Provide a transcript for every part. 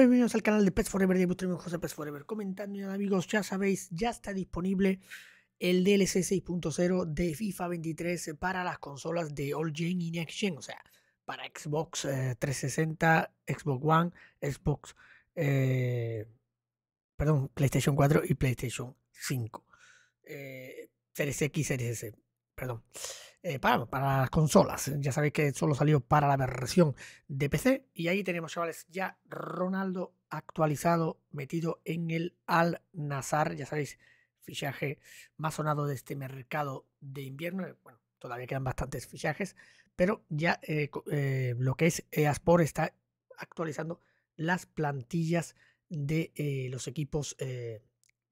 bienvenidos al canal de Pets Forever de vuestro amigo José Pets Forever. Comentando, amigos, ya sabéis, ya está disponible el DLC 6.0 de FIFA 23 para las consolas de All Gen y Next Gen, o sea, para Xbox 360, eh, Xbox One, Xbox, eh, perdón, PlayStation 4 y PlayStation 5. Eh, Series X, Series S, perdón. Eh, para, las consolas. Ya sabéis que solo salió para la versión de PC. Y ahí tenemos, chavales, ya Ronaldo actualizado, metido en el Al Nazar. Ya sabéis, fichaje más sonado de este mercado de invierno. Bueno, todavía quedan bastantes fichajes, pero ya eh, eh, lo que es EASPOR está actualizando las plantillas de los equipos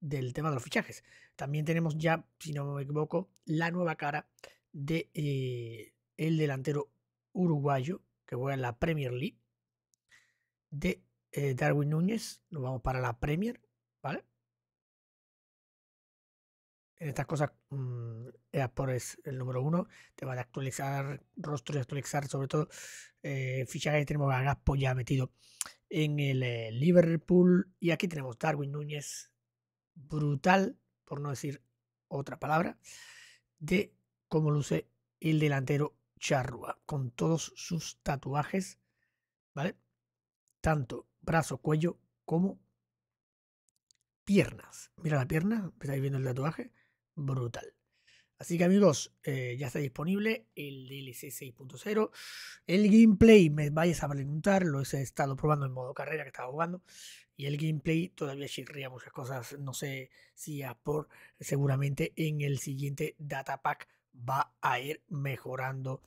del tema de los fichajes. También tenemos ya, si no me equivoco, la nueva cara de eh, el delantero uruguayo que juega en la Premier League de eh, Darwin Núñez. Nos vamos para la Premier, ¿vale? En estas cosas, mm, por es el número uno. Te va a actualizar rostro y actualizar sobre todo eh, que Tenemos a Gaspo ya metido en el eh, Liverpool. Y aquí tenemos Darwin Núñez, brutal, por no decir otra palabra, de como luce el delantero Charrua, con todos sus tatuajes, ¿vale? Tanto brazo, cuello como piernas. Mira la pierna, estáis viendo el tatuaje, brutal. Así que amigos, eh, ya está disponible el DLC 6.0. El gameplay, me vais a preguntar, lo he estado probando en modo carrera que estaba jugando. Y el gameplay todavía chirría muchas cosas. No sé si a por seguramente en el siguiente data pack va a ir mejorando,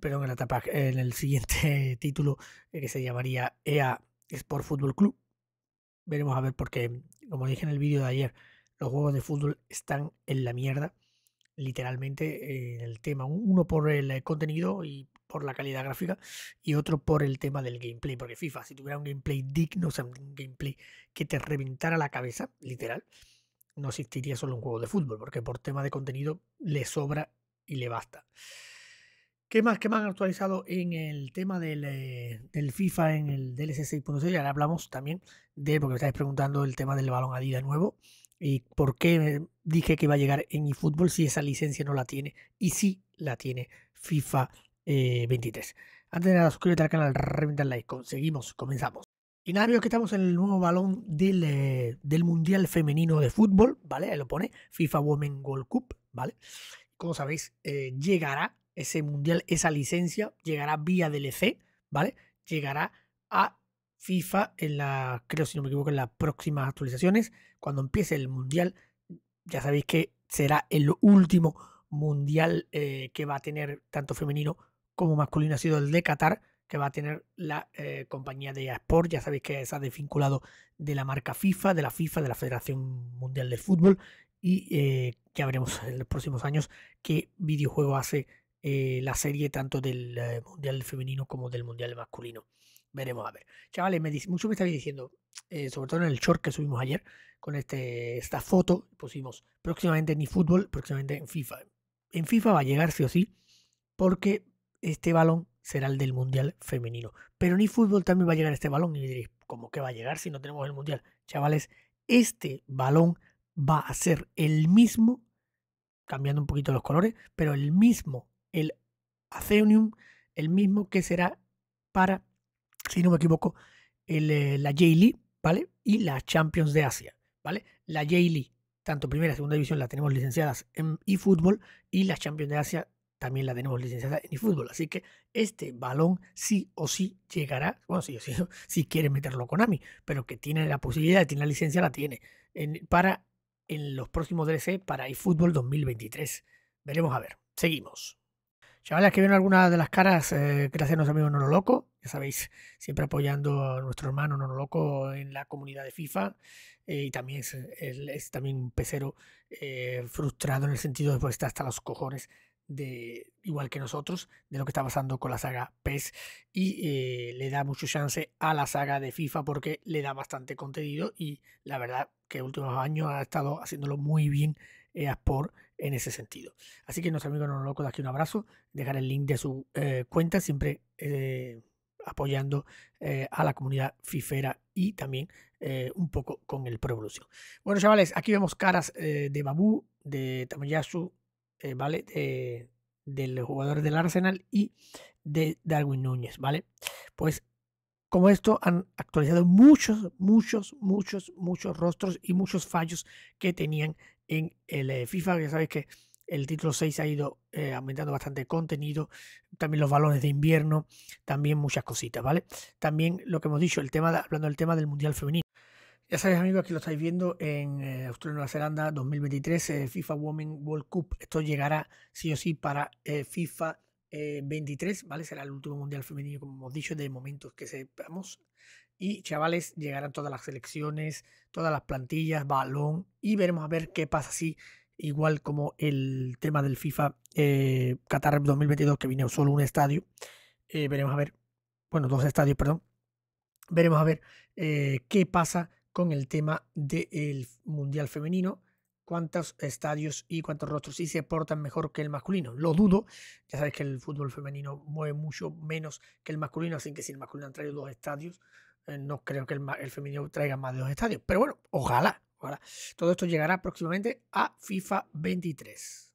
perdón, en, la etapa, en el siguiente título eh, que se llamaría EA Sport Football Club. Veremos a ver porque, como dije en el vídeo de ayer, los juegos de fútbol están en la mierda, literalmente, en el tema. Uno por el eh, contenido y por la calidad gráfica y otro por el tema del gameplay, porque FIFA, si tuviera un gameplay digno, o sea, un gameplay que te reventara la cabeza, literal, no existiría solo un juego de fútbol, porque por tema de contenido le sobra y le basta. ¿Qué más, qué más han actualizado en el tema del, eh, del FIFA en el DLC 6.6? Ahora hablamos también de, porque me estáis preguntando el tema del balón Adidas nuevo y por qué dije que iba a llegar en eFootball si esa licencia no la tiene y si la tiene FIFA 23. Eh, Antes de nada, suscríbete al canal, reventar like, conseguimos, comenzamos. Y nada, amigos, que estamos en el nuevo balón del, eh, del Mundial Femenino de Fútbol, ¿vale? Ahí lo pone, FIFA Women Gold Cup, ¿vale? como sabéis, eh, llegará ese mundial, esa licencia, llegará vía DLC, ¿vale? Llegará a FIFA en la, creo si no me equivoco, en las próximas actualizaciones. Cuando empiece el mundial, ya sabéis que será el último mundial eh, que va a tener tanto femenino como masculino, ha sido el de Qatar, que va a tener la eh, compañía de Sport. Ya sabéis que se ha desvinculado de la marca FIFA, de la FIFA, de la Federación Mundial de Fútbol y eh, ya veremos en los próximos años qué videojuego hace eh, la serie tanto del eh, Mundial femenino como del Mundial masculino. Veremos a ver. Chavales, me mucho me estáis diciendo, sobre todo en el short que subimos ayer, con este, esta foto, pusimos próximamente en fútbol próximamente en FIFA. En FIFA va a llegar sí o sí, porque este balón será el del Mundial femenino. Pero ni fútbol también va a llegar este balón y me diréis, ¿cómo que va a llegar si no tenemos el Mundial? Chavales, este balón va a ser el mismo, cambiando un poquito los colores, pero el mismo, el Union, el mismo que será para, si no me equivoco, el, eh, la j ¿vale? Y las Champions de Asia, ¿vale? La j tanto primera y segunda división, la tenemos licenciadas en eFootball y las Champions de Asia también la tenemos licenciada en eFootball. Así que este balón sí o sí llegará, bueno, sí o sí, si quiere meterlo AMI, pero que tiene la posibilidad, tiene la licencia, la tiene, para en los próximos DLC para eFootball 2023. Veremos a ver. Seguimos. Chavales que ven algunas de las caras, eh, gracias a nuestro amigo Nono Loco, ya sabéis, siempre apoyando a nuestro hermano Nono Loco en la comunidad de FIFA eh, y también es, también un pecero eh, frustrado en el sentido de pues, estar hasta los cojones de, igual que nosotros, de lo que está pasando con la saga PES y eh, le da mucho chance a la saga de FIFA porque le da bastante contenido y la verdad que últimos años ha estado haciéndolo muy bien EA eh, Sport en ese sentido. Así que nuestro amigos no Loco, de aquí un abrazo, dejar el link de su eh, cuenta, siempre apoyando a la comunidad fifera y también un poco con el Pro Bueno, chavales, aquí vemos caras de Babu, de Tamayasu, eh, ¿vale? De, los jugadores del Arsenal y de Darwin Núñez, ¿vale? Pues como esto han actualizado muchos, muchos, muchos, muchos rostros y muchos fallos que tenían en el eh, FIFA. Ya sabéis que el título 6 ha ido eh, aumentando bastante contenido, también los balones de invierno, también muchas cositas, ¿vale? También lo que hemos dicho, el tema, hablando del tema del Mundial Femenino. Ya sabéis amigos, aquí lo estáis viendo en Australia eh, Australia Nueva Zelanda 2023, eh, FIFA Women World Cup. Esto llegará sí o sí para eh, FIFA 23, ¿vale? Será el último Mundial Femenino, como hemos dicho, de momentos que sepamos. Y chavales, llegarán todas las selecciones, todas las plantillas, balón. Y veremos a ver qué pasa así igual como el tema del FIFA Qatar 2022, que vino solo un estadio. veremos a ver, bueno, dos estadios, perdón. Veremos a ver qué pasa con el tema del Mundial Femenino, cuántos estadios y cuántos rostros sí se portan mejor que el masculino. Lo dudo, ya sabes que el fútbol femenino mueve mucho menos que el masculino, así que si el masculino trae traído dos estadios, eh, no creo que el, femenino traiga más de dos estadios. Pero bueno, ojalá, ojalá. Todo esto llegará próximamente a FIFA 23.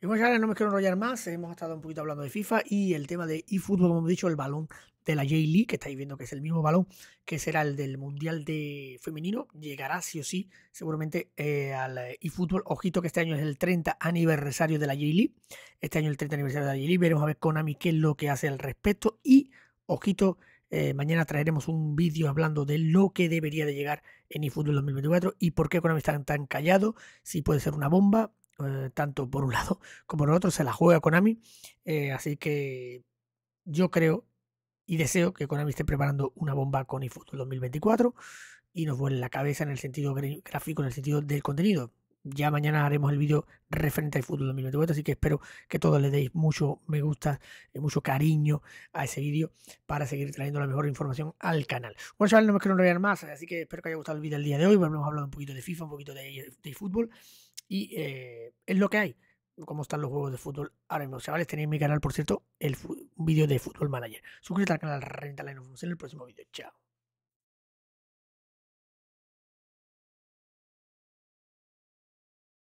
Y bueno, ya no me quiero enrollar más, hemos estado un poquito hablando de FIFA y el tema de fútbol, como hemos dicho, el balón de la J-League, que estáis viendo que es el mismo balón que será el del Mundial de Femenino, llegará sí o sí, seguramente eh, al eFootball. Ojito que este año es el 30 aniversario de la J-League. Este año el 30 aniversario de la J-League. Veremos a ver Konami qué es lo que hace al respecto. Y, ojito, eh, mañana traeremos un vídeo hablando de lo que debería de llegar en eFootball 2024 y por qué Konami está tan callado, si puede ser una bomba. Eh, tanto por un lado como por el otro se la juega Konami así que yo creo y deseo que Konami esté preparando una bomba con eFootball 2024 y nos vuelve la cabeza en el sentido gráfico, en el sentido del contenido. Ya mañana haremos el vídeo referente al fútbol 2024, así que espero que todos le deis mucho me gusta, mucho cariño a ese vídeo para seguir trayendo la mejor información al canal. Bueno, chavales, no me quiero enrollar más, así que espero que haya gustado el vídeo del día de hoy. Bueno, hemos hablado un poquito de FIFA, un poquito de, fútbol y eh, es lo que hay cómo están los juegos de fútbol ahora mismo. Chavales, tenéis mi canal, por cierto, el, fútbol vídeo de Fútbol Manager. Suscríbete al canal, renta la en el próximo vídeo. Chao.